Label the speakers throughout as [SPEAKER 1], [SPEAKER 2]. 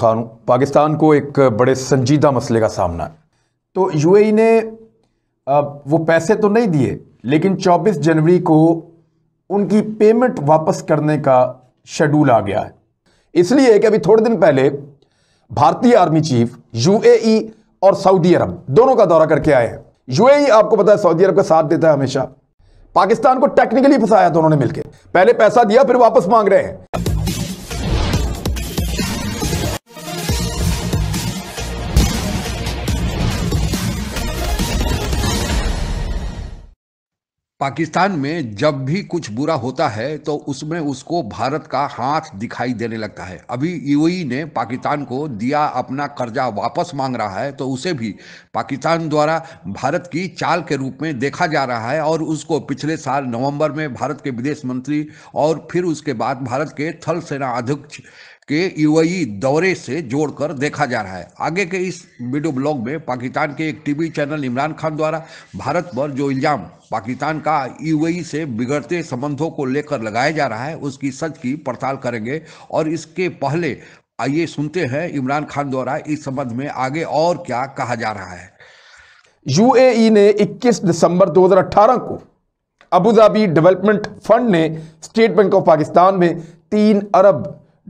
[SPEAKER 1] खान पाकिस्तान को एक बड़े संजीदा मसले का सामना है तो यूएई ने वो पैसे तो नहीं दिए लेकिन 24 जनवरी को उनकी पेमेंट वापस करने का शेड्यूल आ गया है इसलिए कि अभी थोड़े दिन पहले भारतीय आर्मी चीफ यूएई और सऊदी अरब दोनों का दौरा करके आए हैं यूएई आपको पता है सऊदी अरब का साथ देता है हमेशा पाकिस्तान को टेक्निकली फंसाया दोनों ने मिलकर पहले पैसा दिया फिर वापस मांग रहे हैं
[SPEAKER 2] पाकिस्तान में जब भी कुछ बुरा होता है तो उसमें उसको भारत का हाथ दिखाई देने लगता है अभी यूएई ने पाकिस्तान को दिया अपना कर्जा वापस मांग रहा है तो उसे भी पाकिस्तान द्वारा भारत की चाल के रूप में देखा जा रहा है और उसको पिछले साल नवंबर में भारत के विदेश मंत्री और फिर उसके बाद भारत के थल सेना अध्यक्ष के यूएई दौरे से जोड़कर देखा जा रहा है आगे के इस वीडियो ब्लॉग में पाकिस्तान के एक टीवी चैनल इमरान खान द्वारा भारत पर जो इल्ज़ाम पाकिस्तान का यूएई से बिगड़ते संबंधों को लेकर लगाया जा रहा है उसकी सच की पड़ताल करेंगे और इसके पहले आइए सुनते हैं इमरान खान द्वारा इस संबंध में आगे और क्या कहा जा रहा है यूएई ने 21 दिसंबर 2018 को अबूधाबी डेवलपमेंट फंड ने
[SPEAKER 1] स्टेट बैंक ऑफ पाकिस्तान में तीन अरब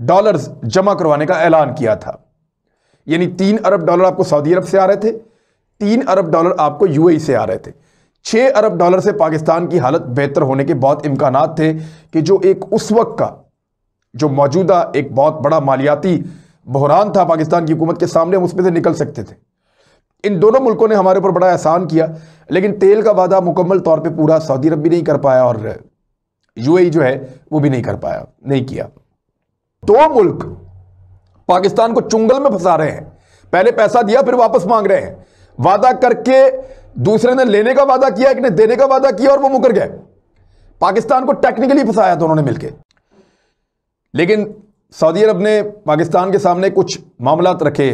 [SPEAKER 1] डॉलर्स जमा करवाने का ऐलान किया था यानी तीन अरब डॉलर आपको सऊदी अरब से आ रहे थे तीन अरब डॉलर आपको यूएई से आ रहे थे छः अरब डॉलर से पाकिस्तान की हालत बेहतर होने के बहुत इम्कान थे कि जो एक उस वक्त का जो मौजूदा एक बहुत बड़ा मालियाती बहरान था पाकिस्तान की हुकूमत के सामने हम उसमें से निकल सकते थे इन दोनों मुल्कों ने हमारे ऊपर बड़ा एहसान किया लेकिन तेल का वादा मुकम्मल तौर पर पूरा सऊदी अरब भी नहीं कर पाया और यूएई जो है वो भी नहीं कर पाया नहीं किया दो मुल्क पाकिस्तान को चुंगल में फंसा रहे हैं पहले पैसा दिया फिर वापस मांग रहे हैं वादा करके दूसरे ने लेने का वादा किया एक ने देने का वादा किया और वो मुकर गए पाकिस्तान को टेक्निकली फंसाया दोनों ने मिलकर लेकिन सऊदी अरब ने पाकिस्तान के सामने कुछ मामला रखे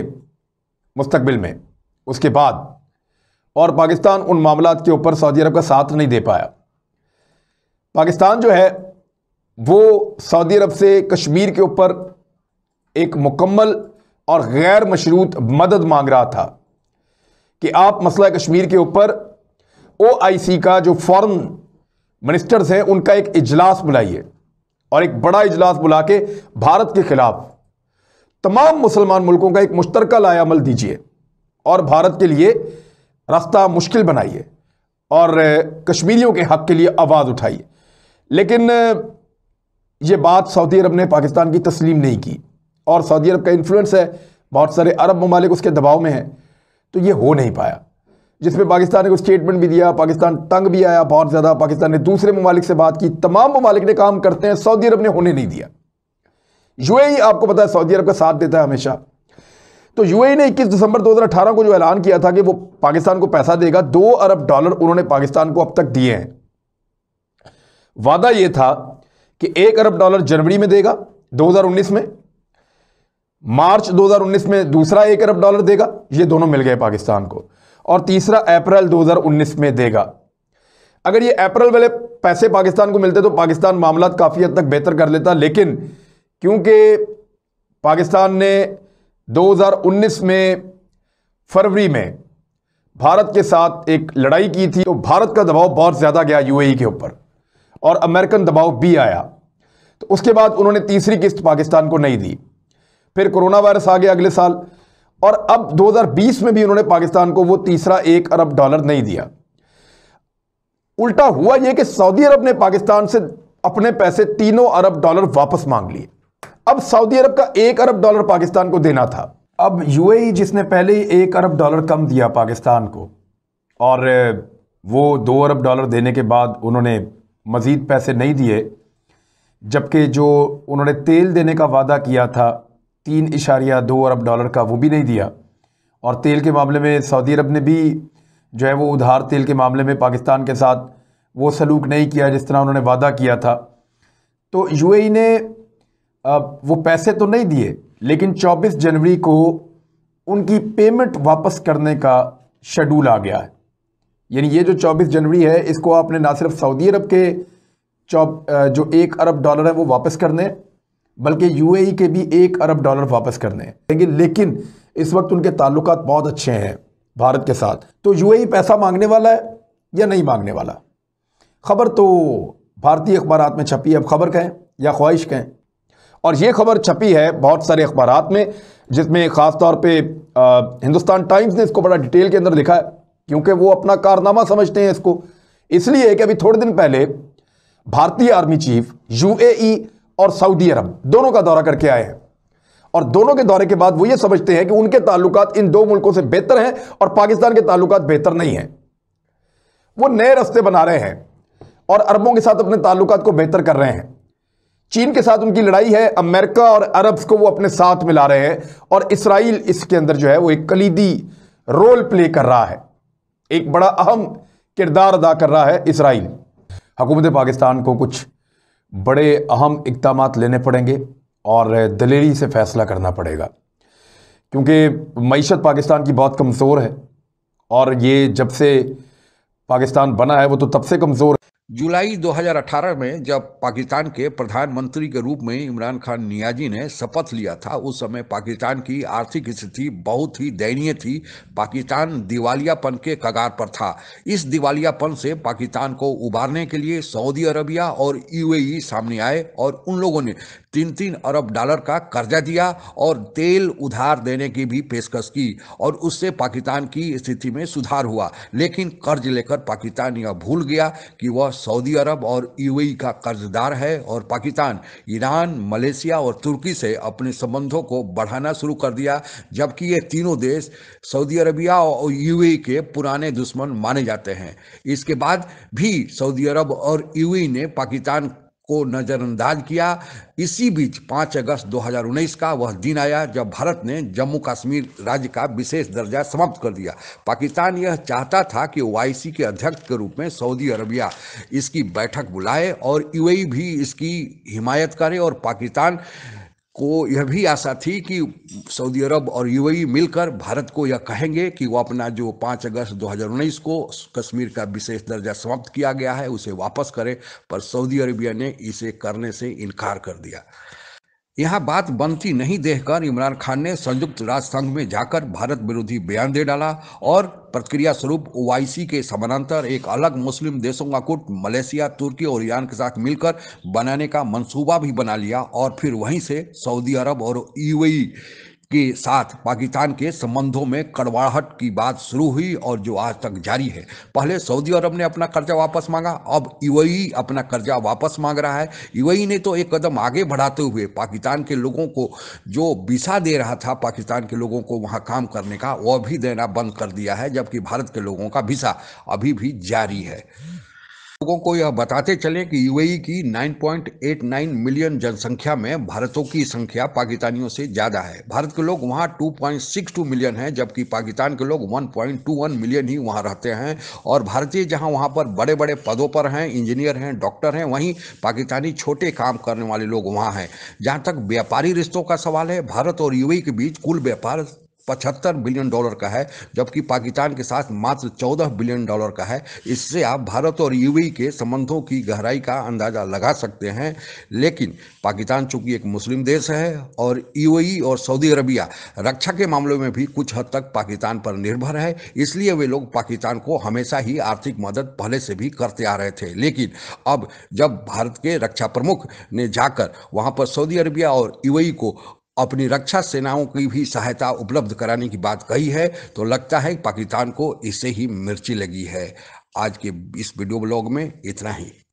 [SPEAKER 1] मुस्तबिल में उसके बाद और पाकिस्तान उन मामला के ऊपर सऊदी अरब का साथ नहीं दे पाया पाकिस्तान जो है वो सऊदी अरब से कश्मीर के ऊपर एक मुकम्मल और गैर मशरूत मदद मांग रहा था कि आप मसला कश्मीर के ऊपर ओ आई सी का जो फॉरन मिनिस्टर्स हैं उनका एक इजलास बुलाइए और एक बड़ा इजलास बुला के भारत के खिलाफ तमाम मुसलमान मुल्कों का एक मुश्तरक लायामल दीजिए और भारत के लिए रास्ता मुश्किल बनाइए और कश्मीरियों के हक के लिए आवाज़ उठाइए लेकिन ये बात सऊदी अरब ने पाकिस्तान की तस्लीम नहीं की और सऊदी अरब का इन्फ्लुएंस है बहुत सारे अरब ममालिक उसके दबाव में हैं तो ये हो नहीं पाया जिसमें पाकिस्तान ने कुछ स्टेटमेंट भी दिया पाकिस्तान तंग भी आया बहुत ज़्यादा पाकिस्तान ने दूसरे ममालिक से बात की तमाम ममालिक ने काम करते हैं सऊदी अरब ने होने नहीं दिया यू आपको पता है सऊदी अरब का साथ देता है हमेशा तो यू ने 21 दिसंबर 2018 को जो ऐलान किया था कि वो पाकिस्तान को पैसा देगा दो अरब डॉलर उन्होंने पाकिस्तान को अब तक दिए हैं वादा यह था कि एक अरब डॉलर जनवरी में देगा 2019 में मार्च 2019 में दूसरा एक अरब डॉलर देगा ये दोनों मिल गए पाकिस्तान को और तीसरा अप्रैल 2019 में देगा अगर ये अप्रैल वाले पैसे पाकिस्तान को मिलते तो पाकिस्तान मामला काफ़ी हद तक बेहतर कर लेता लेकिन क्योंकि पाकिस्तान ने 2019 में फरवरी में भारत के साथ एक लड़ाई की थी तो भारत का दबाव बहुत ज़्यादा गया यूएई के ऊपर और अमेरिकन दबाव भी आया तो उसके बाद उन्होंने तीसरी किस्त पाकिस्तान को नहीं दी फिर कोरोना वायरस आ गया अगले साल और अब 2020 में भी उन्होंने पाकिस्तान को वो तीसरा एक अरब डॉलर नहीं दिया उल्टा हुआ यह कि सऊदी अरब ने पाकिस्तान से अपने पैसे तीनों अरब डॉलर वापस मांग लिए अब सऊदी अरब का एक अरब डॉलर पाकिस्तान को देना था अब यूएई जिसने पहले ही एक अरब डॉलर कम दिया पाकिस्तान को और वो दो अरब डॉलर देने के बाद उन्होंने मज़ीद पैसे नहीं दिए जबकि जो उन्होंने तेल देने का वादा किया था तीन इशारिया दो अरब डॉलर का वो भी नहीं दिया और तेल के मामले में सऊदी अरब ने भी जो है वो उधार तेल के मामले में पाकिस्तान के साथ वो सलूक नहीं किया जिस तरह उन्होंने वादा किया था तो यूएई ने वो पैसे तो नहीं दिए लेकिन 24 जनवरी को उनकी पेमेंट वापस करने का शेड्यूल आ गया है यानी ये जो 24 जनवरी है इसको आपने ना सिर्फ सऊदी अरब के जो एक अरब डॉलर है वो वापस करने हैं बल्कि यूएई के भी एक अरब डॉलर वापस करने हैं लेकिन लेकिन इस वक्त उनके ताल्लुक बहुत अच्छे हैं भारत के साथ तो यूएई पैसा मांगने वाला है या नहीं मांगने वाला खबर तो भारतीय अखबार में छपी है अब खबर कहें या ख्वाहिश कहें और ये खबर छपी है बहुत सारे अखबार में जिसमें ख़ास तौर पर हिंदुस्तान टाइम्स ने इसको बड़ा डिटेल के अंदर लिखा है क्योंकि वो अपना कारनामा समझते हैं इसको इसलिए कि अभी थोड़े दिन पहले भारतीय आर्मी चीफ यूएई और सऊदी अरब दोनों का दौरा करके आए हैं और दोनों के दौरे के बाद वो ये समझते हैं कि उनके ताल्लुकात इन दो मुल्कों से बेहतर हैं और पाकिस्तान के ताल्लुकात बेहतर नहीं हैं वो नए रास्ते बना रहे हैं और अरबों के साथ अपने ताल्लुकात को बेहतर कर रहे हैं चीन के साथ उनकी लड़ाई है अमेरिका और अरब्स को वो अपने साथ मिला रहे हैं और इसराइल इसके अंदर जो है वो एक कलीदी रोल प्ले कर रहा है एक बड़ा अहम किरदार अदा कर रहा है इसराइल हुकूमत पाकिस्तान को कुछ बड़े अहम इकदाम लेने पड़ेंगे और दलेरी से फ़ैसला करना पड़ेगा क्योंकि मीशत पाकिस्तान की बहुत कमज़ोर है और ये जब से
[SPEAKER 2] पाकिस्तान बना है वो तो तब से कमज़ोर है जुलाई 2018 में जब पाकिस्तान के प्रधानमंत्री के रूप में इमरान खान नियाजी ने शपथ लिया था उस समय पाकिस्तान की आर्थिक स्थिति बहुत ही दयनीय थी पाकिस्तान दिवालियापन के कगार पर था इस दिवालियापन से पाकिस्तान को उबारने के लिए सऊदी अरबिया और यूएई सामने आए और उन लोगों ने तीन तीन अरब डॉलर का कर्जा दिया और तेल उधार देने की भी पेशकश की और उससे पाकिस्तान की स्थिति में सुधार हुआ लेकिन कर्ज लेकर पाकिस्तान यह भूल गया कि वह सऊदी अरब और यूएई का कर्जदार है और पाकिस्तान ईरान मलेशिया और तुर्की से अपने संबंधों को बढ़ाना शुरू कर दिया जबकि ये तीनों देश सऊदी अरबिया और यू के पुराने दुश्मन माने जाते हैं इसके बाद भी सऊदी अरब और यू ने पाकिस्तान को नज़रअंदाज किया इसी बीच 5 अगस्त 2019 का वह दिन आया जब भारत ने जम्मू कश्मीर राज्य का विशेष दर्जा समाप्त कर दिया पाकिस्तान यह चाहता था कि ओआईसी के अध्यक्ष के रूप में सऊदी अरबिया इसकी बैठक बुलाए और यूएई भी इसकी हिमायत करे और पाकिस्तान को यह भी आशा थी कि सऊदी अरब और यूएई मिलकर भारत को यह कहेंगे कि वो अपना जो 5 अगस्त 2019 को कश्मीर का विशेष दर्जा समाप्त किया गया है उसे वापस करें पर सऊदी अरबिया ने इसे करने से इनकार कर दिया यहां बात बनती नहीं देखकर इमरान खान ने संयुक्त राष्ट्र संघ में जाकर भारत विरोधी बयान दे डाला और प्रतिक्रिया स्वरूप ओआईसी के समानांतर एक अलग मुस्लिम देशों का कुट मलेशिया तुर्की और ईरान के साथ मिलकर बनाने का मंसूबा भी बना लिया और फिर वहीं से सऊदी अरब और यूएई के साथ पाकिस्तान के संबंधों में कड़वाहट की बात शुरू हुई और जो आज तक जारी है पहले सऊदी अरब ने अपना कर्जा वापस मांगा अब यूएई अपना कर्जा वापस मांग रहा है यूएई ने तो एक कदम आगे बढ़ाते हुए पाकिस्तान के लोगों को जो वीसा दे रहा था पाकिस्तान के लोगों को वहाँ काम करने का वह भी देना बंद कर दिया है जबकि भारत के लोगों का वीसा अभी भी जारी है लोगों को यह बताते चले कि यूएई की 9.89 मिलियन जनसंख्या में भारतों की संख्या पाकिस्तानियों से ज्यादा है भारत के लोग वहां 2.62 मिलियन हैं जबकि पाकिस्तान के लोग 1.21 मिलियन ही वहां रहते हैं और भारतीय जहां वहां पर बड़े बड़े पदों पर हैं इंजीनियर हैं डॉक्टर हैं वहीं पाकिस्तानी छोटे काम करने वाले लोग वहाँ हैं जहाँ तक व्यापारी रिश्तों का सवाल है भारत और यूएई के बीच कुल व्यापार पचहत्तर बिलियन डॉलर का है जबकि पाकिस्तान के साथ मात्र चौदह बिलियन डॉलर का है इससे आप भारत और यू के संबंधों की गहराई का अंदाज़ा लगा सकते हैं लेकिन पाकिस्तान चूंकि एक मुस्लिम देश है और यू और सऊदी अरबिया रक्षा के मामलों में भी कुछ हद तक पाकिस्तान पर निर्भर है इसलिए वे लोग पाकिस्तान को हमेशा ही आर्थिक मदद पहले से भी करते आ रहे थे लेकिन अब जब भारत के रक्षा प्रमुख ने जाकर वहाँ पर सऊदी अरबिया और यू को अपनी रक्षा सेनाओं की भी सहायता उपलब्ध कराने की बात कही है तो लगता है पाकिस्तान को इससे ही मिर्ची लगी है आज के इस वीडियो ब्लॉग में इतना ही